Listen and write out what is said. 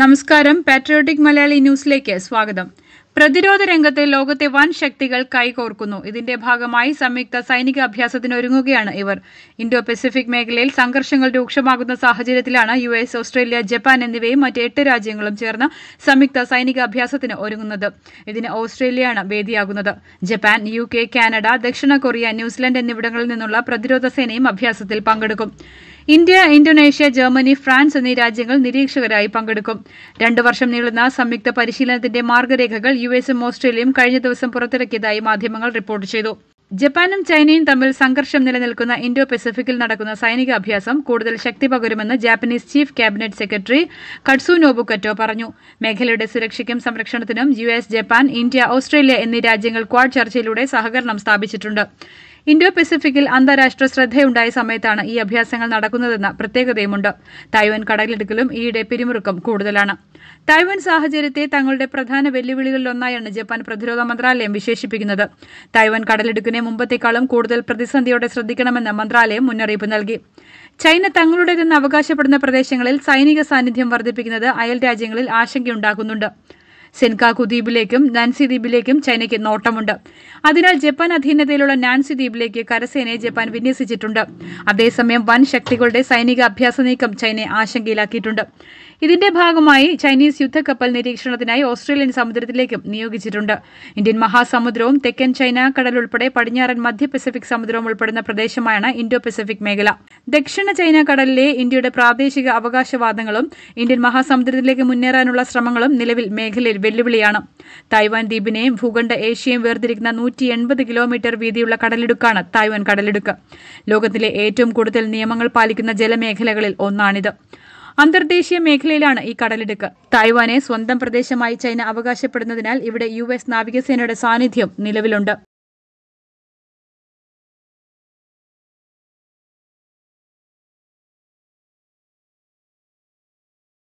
നമസ്കാരം പാട്രിയോട്ടിക് മലയാളി ന്യൂസിലേക്ക് സ്വാഗതം പ്രതിരോധ രംഗത്ത് ലോകത്തെ വൻ ശക്തികൾ കൈകോർക്കുന്നു ഇതിന്റെ ഭാഗമായി സംയുക്ത സൈനിക അഭ്യാസത്തിനൊരുങ്ങുകയാണ് ഇവർ ഇന്തോ പസഫിക് മേഖലയിൽ സംഘർഷങ്ങൾ രൂക്ഷമാകുന്ന സാഹചര്യത്തിലാണ് യു എസ് ഓസ്ട്രേലിയ ജപ്പാൻ എന്നിവയും മറ്റ് എട്ട് രാജ്യങ്ങളും ചേർന്ന് സംയുക്ത സൈനിക അഭ്യാസത്തിന് ഒരുങ്ങുന്നത് ഇതിന് ഓസ്ട്രേലിയയാണ് വേദിയാകുന്നത് ജപ്പാൻ യു കെ കാനഡ ദക്ഷിണ കൊറിയ ന്യൂസിലൻഡ് എന്നിവിടങ്ങളിൽ നിന്നുള്ള പ്രതിരോധ സേനയും അഭ്യാസത്തിൽ പങ്കെടുക്കും ഇന്ത്യ ഇന്തോനേഷ്യ ജർമ്മനി ഫ്രാൻസ് എന്നീ രാജ്യങ്ങൾ നിരീക്ഷകരായി പങ്കെടുക്കും രണ്ടു വർഷം നീളുന്ന സംയുക്ത പരിശീലനത്തിന്റെ മാർഗരേഖകൾ യു എസും ഓസ്ട്രേലിയയും കഴിഞ്ഞ ദിവസം പുറത്തിറക്കിയതായി മാധ്യമങ്ങൾ റിപ്പോർട്ട് ചെയ്തു ജപ്പാനും ചൈനയും തമ്മിൽ സംഘർഷം നിലനിൽക്കുന്ന ഇന്തോ പെസഫിക്കിൽ നടക്കുന്ന സൈനിക അഭ്യാസം കൂടുതൽ ശക്തി പകരുമെന്ന് Japanese chief cabinet secretary Katsunobu Kato പറഞ്ഞു മേഖലയുടെ സുരക്ഷയ്ക്കും സംരക്ഷണത്തിനും യു ജപ്പാൻ ഇന്ത്യ ഓസ്ട്രേലിയ എന്നീ രാജ്യങ്ങൾ ക്വാഡ് ചർച്ചയിലൂടെ സഹകരണം സ്ഥാപിച്ചിട്ടുണ്ട് ഇൻഡോ പെസിഫിക്കിൽ അന്താരാഷ്ട്ര ശ്രദ്ധയുണ്ടായ സമയത്താണ് ഈ അഭ്യാസങ്ങൾ നടക്കുന്നതെന്ന പ്രത്യേകതയുമുണ്ട് തായ്വാൻ കടലിടുക്കലും ഈയിടെ പിരിമുറുക്കം കൂടുതലാണ് തായ്വാൻ സാഹചര്യത്തെ തങ്ങളുടെ പ്രധാന വെല്ലുവിളികളിലൊന്നായാണ് ജപ്പാൻ പ്രതിരോധ മന്ത്രാലയം വിശേഷിപ്പിക്കുന്നത് തായ്വാൻ കടലിടുക്കിനെ മുമ്പത്തേക്കാളും കൂടുതൽ പ്രതിസന്ധിയോടെ ശ്രദ്ധിക്കണമെന്ന് മന്ത്രാലയം മുന്നറിയിപ്പ് നൽകി ചൈന തങ്ങളുടേതെന്ന് അവകാശപ്പെടുന്ന പ്രദേശങ്ങളിൽ സൈനിക സാന്നിധ്യം വർദ്ധിപ്പിക്കുന്നത് അയൽ രാജ്യങ്ങളിൽ ആശങ്കയുണ്ടാക്കുന്നുണ്ട് സെൻകാക്കു ദ്വീപിലേക്കും നാൻസി ദ്വീപിലേക്കും ചൈനയ്ക്ക് നോട്ടമുണ്ട് അതിനാൽ ജപ്പാൻ അധീനതയിലുള്ള നാൻസി ദ്വീപിലേക്ക് കരസേനയെ ജപ്പാൻ വിന്യസിച്ചിട്ടുണ്ട് അതേസമയം വൻ ശക്തികളുടെ സൈനിക അഭ്യാസ നീക്കം ചൈനയെ ആശങ്കയിലാക്കിയിട്ടുണ്ട് ഇതിന്റെ ഭാഗമായി ചൈനീസ് യുദ്ധക്കപ്പൽ നിരീക്ഷണത്തിനായി ഓസ്ട്രേലിയൻ സമുദ്രത്തിലേക്കും നിയോഗിച്ചിട്ടുണ്ട് ഇന്ത്യൻ മഹാസമുദ്രവും തെക്കൻ ചൈന കടൽ ഉൾപ്പെടെ പടിഞ്ഞാറൻ മധ്യ പസഫിക് സമുദ്രവും ഉൾപ്പെടുന്ന പ്രദേശമാണ് ഇൻഡോ പസഫിക് മേഖല ദക്ഷിണ ചൈന കടലിലെ ഇന്ത്യയുടെ പ്രാദേശിക അവകാശവാദങ്ങളും ഇന്ത്യൻ മഹാസമുദ്രത്തിലേക്ക് മുന്നേറാനുള്ള ശ്രമങ്ങളും നിലവിൽ മേഖലയിൽ വെല്ലുവിളിയാണ് തായ്വാൻ ദ്വീപിനെയും ഭൂഖണ്ഡ ഏഷ്യയും വേർതിരിക്കുന്ന നൂറ്റി എൺപത് കിലോമീറ്റർ വീതിയുള്ള കടലിടുക്കാണ് തായ്വാൻ കടലിടുക്ക് ലോകത്തിലെ ഏറ്റവും കൂടുതൽ നിയമങ്ങൾ പാലിക്കുന്ന ജലമേഖലകളിൽ ഒന്നാണിത് അന്തർദേശീയ മേഖലയിലാണ് ഈ കടലിടുക്ക് തായ്വാനെ സ്വന്തം പ്രദേശമായി ചൈന അവകാശപ്പെടുന്നതിനാൽ ഇവിടെ യു എസ് നാവികസേനയുടെ സാന്നിധ്യം നിലവിലുണ്ട്